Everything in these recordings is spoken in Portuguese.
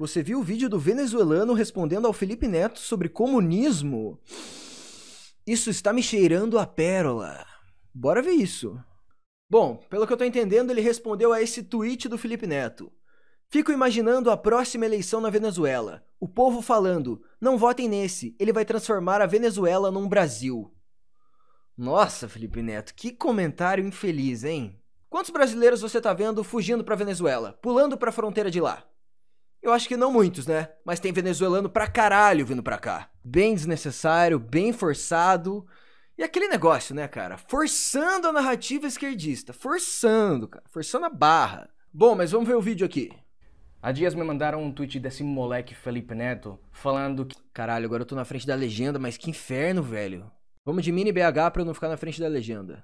Você viu o vídeo do venezuelano respondendo ao Felipe Neto sobre comunismo? Isso está me cheirando a pérola. Bora ver isso. Bom, pelo que eu tô entendendo, ele respondeu a esse tweet do Felipe Neto. Fico imaginando a próxima eleição na Venezuela. O povo falando: não votem nesse, ele vai transformar a Venezuela num Brasil. Nossa, Felipe Neto, que comentário infeliz, hein? Quantos brasileiros você tá vendo fugindo pra Venezuela, pulando pra fronteira de lá? Eu acho que não muitos, né? Mas tem venezuelano pra caralho vindo pra cá. Bem desnecessário, bem forçado. E aquele negócio, né, cara? Forçando a narrativa esquerdista. Forçando, cara. Forçando a barra. Bom, mas vamos ver o vídeo aqui. Há dias me mandaram um tweet desse moleque Felipe Neto falando que. Caralho, agora eu tô na frente da legenda, mas que inferno, velho. Vamos de mini BH pra eu não ficar na frente da legenda.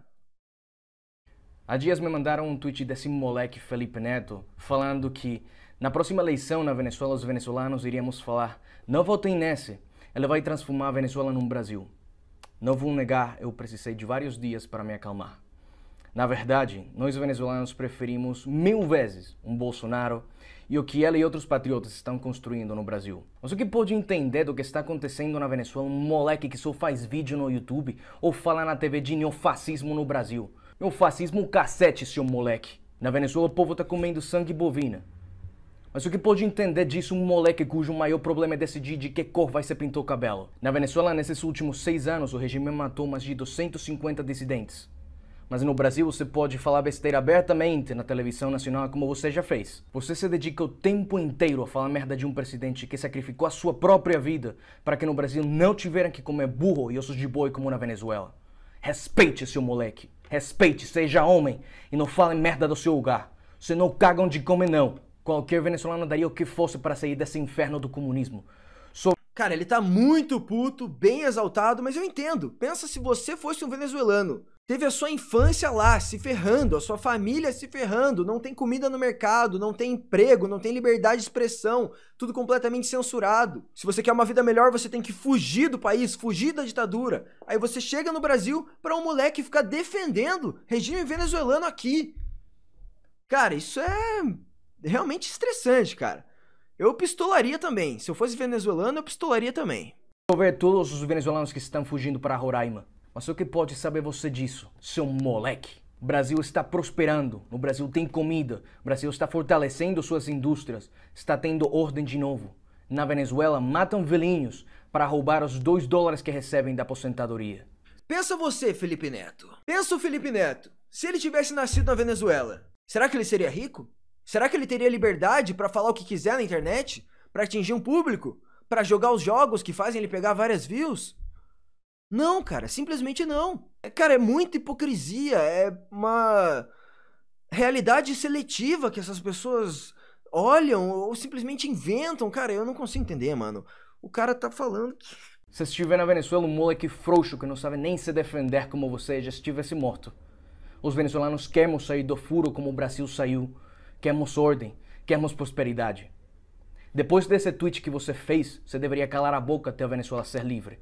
Há dias me mandaram um tweet desse moleque Felipe Neto falando que na próxima eleição na Venezuela, os venezuelanos iríamos falar: não votem nesse, ela vai transformar a Venezuela num Brasil. Não vou negar, eu precisei de vários dias para me acalmar. Na verdade, nós venezuelanos preferimos mil vezes um Bolsonaro e o que ela e outros patriotas estão construindo no Brasil. Mas o que pode entender do que está acontecendo na Venezuela um moleque que só faz vídeo no YouTube ou fala na TV de neofascismo no Brasil? Neofascismo cacete, seu moleque! Na Venezuela o povo está comendo sangue bovina. Mas o que pode entender disso um moleque cujo maior problema é decidir de que cor vai ser pintou o cabelo? Na Venezuela, nesses últimos seis anos, o regime matou mais de 250 dissidentes. Mas no Brasil você pode falar besteira abertamente na televisão nacional como você já fez. Você se dedica o tempo inteiro a falar merda de um presidente que sacrificou a sua própria vida para que no Brasil não tiveram que comer burro e ossos de boi como na Venezuela. Respeite seu moleque. Respeite, seja homem e não fale merda do seu lugar. Você não caga onde come não. Qualquer venezuelano daria o que fosse para sair desse inferno do comunismo. So Cara, ele tá muito puto, bem exaltado, mas eu entendo. Pensa se você fosse um venezuelano. Teve a sua infância lá se ferrando, a sua família se ferrando, não tem comida no mercado, não tem emprego, não tem liberdade de expressão, tudo completamente censurado. Se você quer uma vida melhor, você tem que fugir do país, fugir da ditadura. Aí você chega no Brasil para um moleque ficar defendendo regime venezuelano aqui. Cara, isso é realmente estressante, cara. Eu pistolaria também. Se eu fosse venezuelano, eu pistolaria também. Vou ver todos os venezuelanos que estão fugindo para Roraima. Mas o que pode saber você disso, seu moleque? O Brasil está prosperando, o Brasil tem comida, o Brasil está fortalecendo suas indústrias, está tendo ordem de novo. Na Venezuela, matam velhinhos para roubar os dois dólares que recebem da aposentadoria. Pensa você, Felipe Neto. Pensa o Felipe Neto. Se ele tivesse nascido na Venezuela, será que ele seria rico? Será que ele teria liberdade para falar o que quiser na internet? Para atingir um público? Para jogar os jogos que fazem ele pegar várias views? Não, cara, simplesmente não. É, cara, é muita hipocrisia, é uma realidade seletiva que essas pessoas olham ou simplesmente inventam. Cara, eu não consigo entender, mano. O cara tá falando que. Se estiver na Venezuela um moleque frouxo que não sabe nem se defender como você já estivesse morto. Os venezuelanos querem sair do furo como o Brasil saiu queremos ordem, queremos prosperidade. Depois desse tweet que você fez, você deveria calar a boca até a Venezuela ser livre.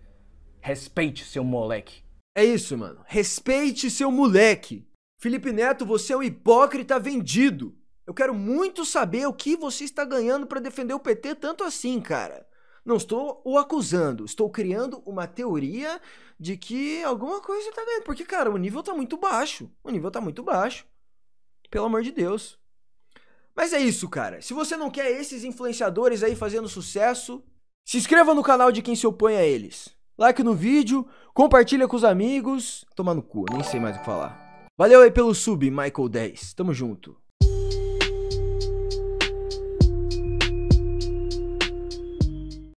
Respeite seu moleque. É isso, mano. Respeite seu moleque. Felipe Neto, você é um hipócrita vendido. Eu quero muito saber o que você está ganhando para defender o PT tanto assim, cara. Não estou o acusando, estou criando uma teoria de que alguma coisa está ganhando. Porque, cara, o nível está muito baixo. O nível está muito baixo. Pelo amor de Deus. Mas é isso, cara. Se você não quer esses influenciadores aí fazendo sucesso, se inscreva no canal de quem se opõe a eles. Like no vídeo, compartilha com os amigos. Toma no cu, nem sei mais o que falar. Valeu aí pelo sub, Michael 10. Tamo junto.